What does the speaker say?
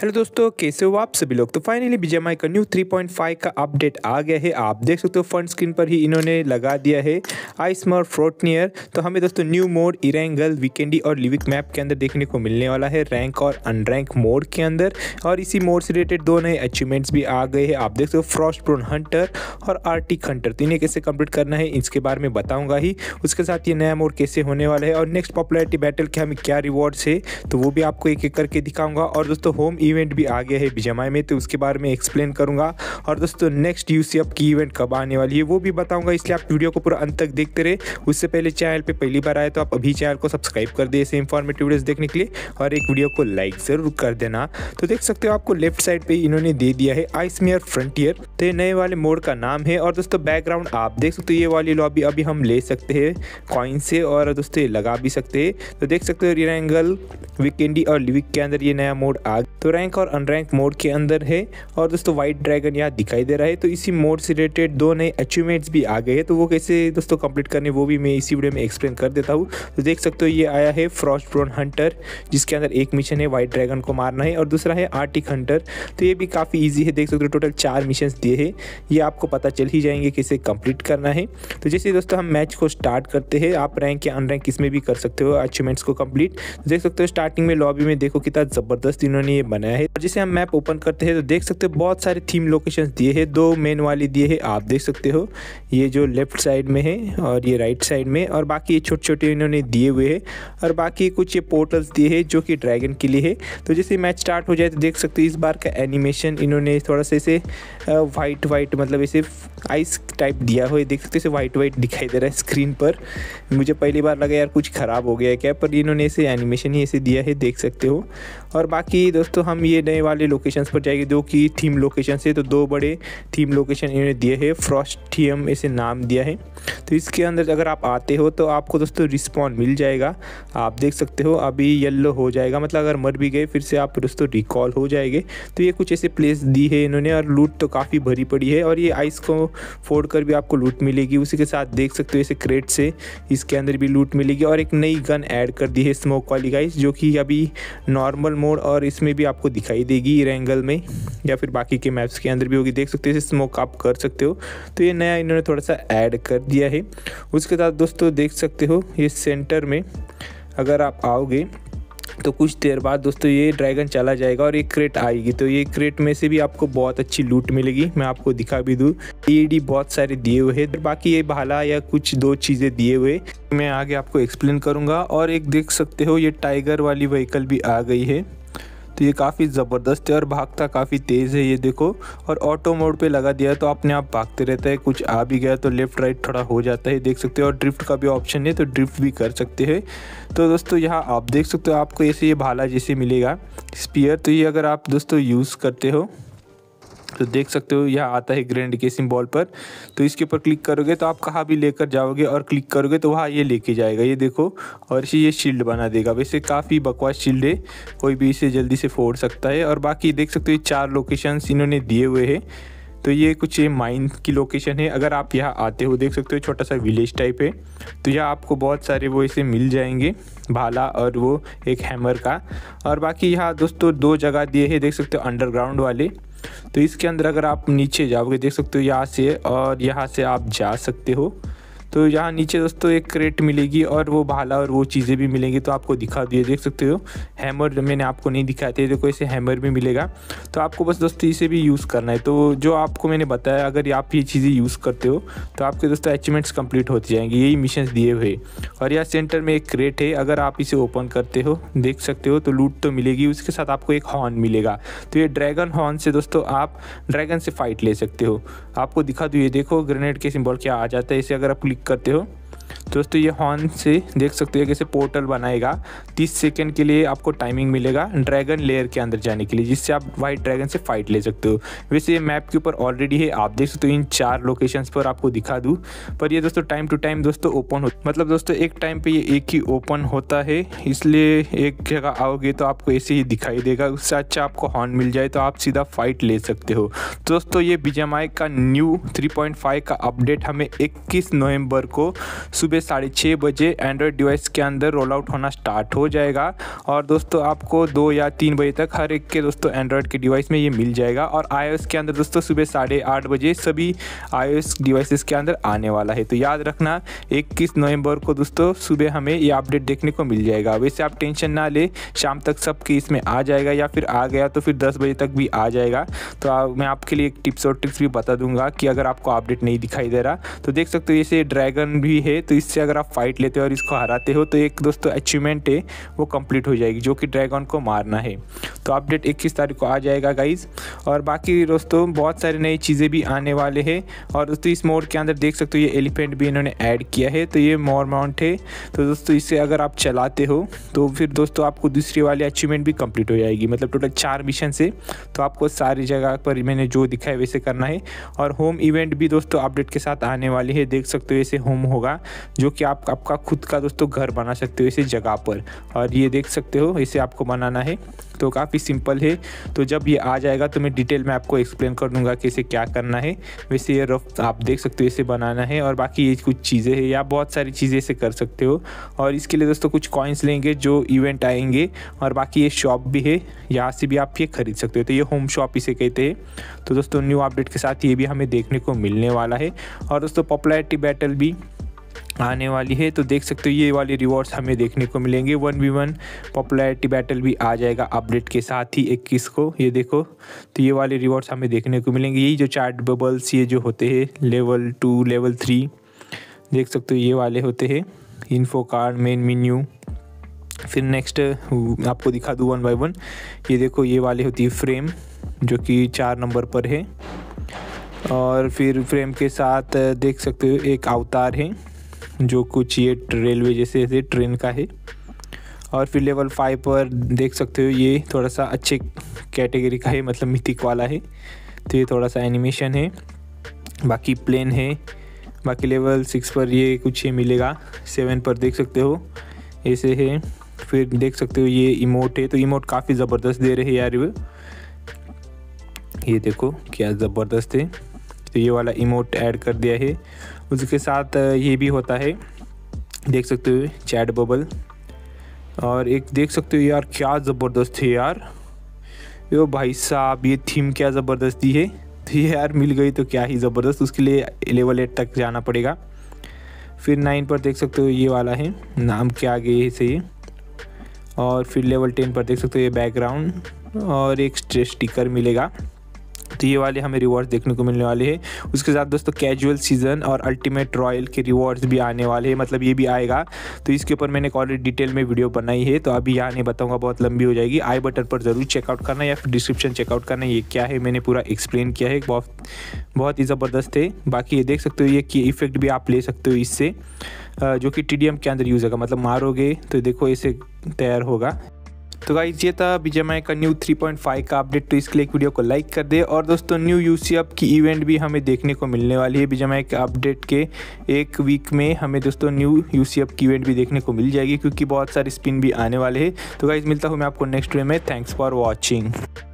hello दोस्तों कैसे हो आप सभी लोग तो फाइनली विजय माई का न्यू 3.5 का अपडेट आ गया है आप देख सकते हो फ्रंट स्क्रीन पर ही इन्होंने लगा दिया है आइसमर फ्रोटनियर तो हमें दोस्तों न्यू मोड इरेंगल वीकेंडी और लिविक मैप के अंदर देखने को मिलने वाला है रैंक और अनरैंक मोड के अंदर और इसी मोड से रिलेटेड दो नए अचीवमेंट्स भी आ गए हैं आप देख सकते हो फ्रॉस्ट प्रोन हंटर और आर्टिक हंटर तो इन्हें कैसे कम्प्लीट करना है इसके बारे में बताऊँगा ही उसके साथ ये नया मोड कैसे होने वाला है और नेक्स्ट पॉपुलरिटी बैटल के हमें क्या रिवॉर्ड्स है तो वो भी आपको एक एक करके दिखाऊँगा और दोस्तों होम इवेंट भी आ गया है बीजेमआई में तो उसके बारे में एक्सप्लेन करूंगा और दोस्तों नेक्स्ट यू की इवेंट कब आने वाली है वो भी बताऊंगा इसलिए आप वीडियो को पूरा अंत तक देखते रहे उससे पहले चैनल पर पहली बार आए तो आप अभी चैनल को सब्सक्राइब कर दे ऐसे इन्फॉर्मेटिव वीडियोज़ देखने के लिए और एक वीडियो को लाइक ज़रूर कर देना तो देख सकते हो आपको लेफ्ट साइड पर इन्होंने दे दिया है आइसमियर फ्रंटियर तो ये नए वाले मोड का नाम है और दोस्तों बैकग्राउंड आप देख सकते हो ये वाली लॉबी अभी हम ले सकते हैं कॉइन से और दोस्तों ये लगा भी सकते हैं तो देख सकते हो एंगल वीकेंडी और लिविक के अंदर ये नया मोड आ तो रैंक और अनरैंक मोड के अंदर है और दोस्तों वाइट ड्रैगन यहाँ दिखाई दे रहा है तो इसी मोड से रिलेटेड दो नए अचीवमेंट्स भी आ गए हैं तो वो कैसे दोस्तों कंप्लीट करने वो भी मैं इसी वीडियो में एक्सप्लेन कर देता हूँ तो देख सकते हो ये आया है फ्रॉस्ट ब्रोन हंटर जिसके अंदर एक मिशन है वाइट ड्रैगन को मारना है और दूसरा है आर्टिक हंटर तो ये भी काफ़ी ईजी है देख सकते हो टोटल चार मिशन दिए है ये आपको पता चल ही जाएंगे किसे कंप्लीट करना है तो जैसे दोस्तों हम मैच को स्टार्ट करते हैं आप रैंक या अनरैंक इसमें भी कर सकते हो अचीवमेंट्स को कंप्लीट देख सकते हो स्टार्टिंग में लॉबी में देखो कितना ज़बरदस्त इन्होंने ये बनाया बनाया है और जिसे हम मैप ओपन करते हैं तो देख सकते हो बहुत सारे थीम लोकेशंस दिए हैं दो मेन वाली दिए हैं आप देख सकते हो ये जो लेफ्ट साइड में है और ये राइट साइड में और बाकी ये छोटे छोटे इन्होंने दिए हुए है और बाकी कुछ ये पोर्टल्स दिए है जो कि ड्रैगन के लिए है तो जैसे मैच स्टार्ट हो जाए तो देख सकते हो इस बार का एनिमेशन इन्होंने थोड़ा सा इसे वाइट वाइट मतलब इसे आइस टाइप दिया हुआ देख सकते हो इसे वाइट वाइट दिखाई दे रहा है स्क्रीन पर मुझे पहली बार लगा यार कुछ ख़राब हो गया है क्या पर इन्होंने इसे एनिमेशन ही ऐसे दिया है देख सकते हो और बाकी दोस्तों हम हम ये नए वाले लोकेशंस पर जाएंगे जो कि थीम लोकेशन है तो दो बड़े थीम लोकेशन इन्होंने दिए हैं फ्रॉस्टियम इसे नाम दिया है तो इसके अंदर अगर आप आते हो तो आपको दोस्तों रिस्पॉन मिल जाएगा आप देख सकते हो अभी येल्लो हो जाएगा मतलब अगर मर भी गए फिर से आप दोस्तों रिकॉल हो जाएंगे तो ये कुछ ऐसे प्लेस दी है इन्होंने और लूट तो काफ़ी भरी पड़ी है और ये आइस को फोड़ कर भी आपको लूट मिलेगी उसी के साथ देख सकते हो ऐसे क्रेट से इसके अंदर भी लूट मिलेगी और एक नई गन ऐड कर दी है स्मोक वाली गाइस जो कि अभी नॉर्मल मोड और इसमें भी आपको आपको दिखाई देगी रेंगल में या फिर बाकी के मैप्स के अंदर भी होगी देख सकते हो स्मोक आप कर सकते हो तो ये नया इन्होंने थोड़ा सा ऐड कर दिया है उसके बाद दोस्तों देख सकते हो ये सेंटर में अगर आप आओगे तो कुछ देर बाद दोस्तों ये ड्रैगन चला जाएगा और एक क्रेट आएगी तो ये क्रेट में से भी आपको बहुत अच्छी लूट मिलेगी मैं आपको दिखा भी दूँ ईडी बहुत सारे दिए हुए हैं बाकी ये भाला या कुछ दो चीज़ें दिए हुए मैं आगे आपको एक्सप्लेन करूँगा और एक देख सकते हो ये टाइगर वाली व्हीकल भी आ गई है तो ये काफ़ी ज़बरदस्त है और भागता काफ़ी तेज़ है ये देखो और ऑटो मोड पे लगा दिया तो अपने आप भागते रहता है कुछ आ भी गया तो लेफ़्ट राइट थोड़ा हो जाता है देख सकते हो और ड्रिफ्ट का भी ऑप्शन है तो ड्रिफ्ट भी कर सकते हैं तो दोस्तों यहाँ आप देख सकते हो आपको ऐसे ये भाला जैसे मिलेगा स्पीयर तो ये अगर आप दोस्तों यूज़ करते हो तो देख सकते हो यह आता है ग्रैंड के सिम्बॉल पर तो इसके ऊपर क्लिक करोगे तो आप कहाँ भी लेकर जाओगे और क्लिक करोगे तो वहाँ ये लेके जाएगा ये देखो और इसे ये शील्ड बना देगा वैसे काफ़ी बकवास शील्ड है कोई भी इसे जल्दी से फोड़ सकता है और बाकी देख सकते हो ये चार लोकेशन इन्होंने दिए हुए हैं तो ये कुछ ये माइन की लोकेशन है अगर आप यहाँ आते हो देख सकते हो छोटा सा विलेज टाइप है तो यहाँ आपको बहुत सारे वो इसे मिल जाएंगे भाला और वो एक हैमर का और बाकी यहाँ दोस्तों दो जगह दिए हैं देख सकते हो अंडरग्राउंड वाले तो इसके अंदर अगर आप नीचे जाओगे देख सकते हो यहाँ से और यहाँ से आप जा सकते हो तो यहाँ नीचे दोस्तों एक क्रेट मिलेगी और वो भाला और वो चीज़ें भी मिलेंगी तो आपको दिखा दिए देख सकते हो हैमर मैंने आपको नहीं दिखाते देखो ऐसे हैमर भी मिलेगा तो आपको बस दोस्तों इसे भी यूज़ करना है तो जो आपको मैंने बताया अगर आप ये चीज़ें यूज़ करते हो तो आपके दोस्तों अचीवमेंट्स कंप्लीट होते जाएंगे यही मिशन दिए हुए और यहाँ सेंटर में एक क्रेट है अगर आप इसे ओपन करते हो देख सकते हो तो लूट तो मिलेगी उसके साथ आपको एक हॉर्न मिलेगा तो ये ड्रैगन हॉर्न से दोस्तों आप ड्रैगन से फाइट ले सकते हो आपको दिखा दो ये देखो ग्रेनेड के सिंबल क्या आ जाता है इसे अगर आप क्लिक करते हो दोस्तों ये हॉर्न से देख सकते हो कैसे पोर्टल बनाएगा 30 सेकंड के लिए आपको टाइमिंग मिलेगा ड्रैगन लेयर के अंदर जाने के लिए जिससे आप वाइट ड्रैगन से फाइट ले सकते हो वैसे ये मैप के ऊपर ऑलरेडी है आप देख सकते हो इन चार लोकेशंस पर आपको दिखा दूँ पर ये दोस्तों टाइम टू टाइम दोस्तों ओपन हो मतलब दोस्तों एक टाइम पर ये एक ही ओपन होता है इसलिए एक जगह आओगे तो आपको ऐसे ही दिखाई देगा उससे अच्छा आपको हॉर्न मिल जाए तो आप सीधा फाइट ले सकते हो दोस्तों ये बीजेमाई का न्यू थ्री का अपडेट हमें इक्कीस नवंबर को सुबह साढ़े छः बजे एंड्रॉयड डिवाइस के अंदर रोल आउट होना स्टार्ट हो जाएगा और दोस्तों आपको दो या तीन बजे तक हर एक के दोस्तों एंड्रॉयड के डिवाइस में ये मिल जाएगा और आई के अंदर दोस्तों सुबह साढ़े आठ बजे सभी आई डिवाइसेस के अंदर आने वाला है तो याद रखना इक्कीस नवंबर को दोस्तों सुबह हमें ये अपडेट देखने को मिल जाएगा वैसे आप टेंशन ना ले शाम तक सब के इसमें आ जाएगा या फिर आ गया तो फिर दस बजे तक भी आ जाएगा तो आ, मैं आपके लिए एक टिप्स और ट्रिक्स भी बता दूंगा कि अगर आपको अपडेट नहीं दिखाई दे रहा तो देख सकते हो जैसे ड्रैगन भी है तो इससे अगर आप फाइट लेते हो और इसको हराते हो तो एक दोस्तों अचीवमेंट है वो कंप्लीट हो जाएगी जो कि ड्रैगन को मारना है तो अपडेट इक्कीस तारीख को आ जाएगा गाइज और बाकी दोस्तों बहुत सारी नई चीज़ें भी आने वाले हैं और दोस्तों इस मोड के अंदर देख सकते हो ये एलिफेंट भी इन्होंने ऐड किया है तो ये मोर माउंट है तो दोस्तों इसे अगर आप चलाते हो तो फिर दोस्तों आपको दूसरी वाली अचीवमेंट भी कम्प्लीट हो जाएगी मतलब टोटल चार मिशन से तो आपको सारी जगह पर मैंने जो दिखा है वैसे करना है और होम इवेंट भी दोस्तों अपडेट के साथ आने वाली है देख सकते हो ऐसे होम होगा जो कि आप आपका खुद का दोस्तों घर बना सकते हो इसी जगह पर और ये देख सकते हो इसे आपको बनाना है तो काफ़ी सिंपल है तो जब ये आ जाएगा तो मैं डिटेल में आपको एक्सप्लेन कर दूंगा कि इसे क्या करना है वैसे ये रफ आप देख सकते हो इसे बनाना है और बाकी ये कुछ चीज़ें हैं या बहुत सारी चीज़ें इसे कर सकते हो और इसके लिए दोस्तों कुछ कॉइन्स लेंगे जो इवेंट आएंगे और बाकी ये शॉप भी है यहाँ से भी आप ये खरीद सकते हो तो ये होम शॉप इसे कहते हैं तो दोस्तों न्यू अपडेट के साथ ये भी हमें देखने को मिलने वाला है और दोस्तों पॉपुलरिटी बैटल भी आने वाली है तो देख सकते हो ये वाले रिवॉर्ड्स हमें देखने को मिलेंगे one v one popularity battle भी आ जाएगा अपडेट के साथ ही इक्कीस को ये देखो तो ये वाले रिवॉर्ड्स हमें देखने को मिलेंगे यही जो चार्ट बबल्स ये जो होते हैं लेवल टू लेवल थ्री देख सकते हो ये वाले होते हैं इन्फो कार्ड मेन मेन्यू फिर नेक्स्ट आपको दिखा दूँ वन बाई वन ये देखो ये वाले होती है फ्रेम जो कि चार नंबर पर है और फिर फ्रेम के साथ देख सकते हो एक अवतार है जो कुछ ये रेलवे जैसे जैसे ट्रेन का है और फिर लेवल फाइव पर देख सकते हो ये थोड़ा सा अच्छे कैटेगरी का है मतलब मिथिक वाला है तो ये थोड़ा सा एनिमेशन है बाकी प्लेन है बाकी लेवल सिक्स पर ये कुछ ये मिलेगा सेवन पर देख सकते हो ऐसे है फिर देख सकते हो ये इमोट है तो इमोट काफ़ी ज़बरदस्त दे रहे यार वो ये देखो क्या ज़बरदस्त है तो ये वाला इमोट ऐड कर दिया है उसके साथ ये भी होता है देख सकते हो चैट बबल और एक देख सकते हो यार क्या ज़बरदस्त है यार यो भाई साहब ये थीम क्या ज़बरदस्ती है तो ये यार मिल गई तो क्या ही ज़बरदस्त उसके लिए लेवल एट तक जाना पड़ेगा फिर नाइन पर देख सकते हो ये वाला है नाम क्या आगे ये सही और फिर लेवल टेन पर देख सकते हो ये बैकग्राउंड और एक स्टिकर मिलेगा तो ये वाले हमें रिवॉर्ड्स देखने को मिलने वाले हैं उसके साथ दोस्तों कैजुअल सीजन और अल्टीमेट रॉयल के रिवॉर्ड्स भी आने वाले हैं मतलब ये भी आएगा तो इसके ऊपर मैंने ऑलरेडी डिटेल में वीडियो बनाई है तो अभी यहाँ नहीं बताऊँगा बहुत लंबी हो जाएगी आई बटन पर ज़रूर चेकआउट करना या फिर डिस्क्रिप्शन चेकआउट करना ये क्या है मैंने पूरा एक्सप्लेन किया है बहुत बहुत ही ज़बरदस्त है बाकी ये देख सकते हो ये कि इफेक्ट भी आप ले सकते हो इससे जो कि टी के अंदर यूज़ होगा मतलब मारोगे तो देखो इसे तैयार होगा तो गाइज ये था बीजे का न्यू 3.5 का अपडेट तो इसके लिए एक वीडियो को लाइक कर दे और दोस्तों न्यू यू की इवेंट भी हमें देखने को मिलने वाली है बीजे के अपडेट के एक वीक में हमें दोस्तों न्यू यू की इवेंट भी देखने को मिल जाएगी क्योंकि बहुत सारे स्पिन भी आने वाले हैं तो गाइज मिलता हूँ मैं आपको नेक्स्ट वे में थैंक्स फॉर वॉचिंग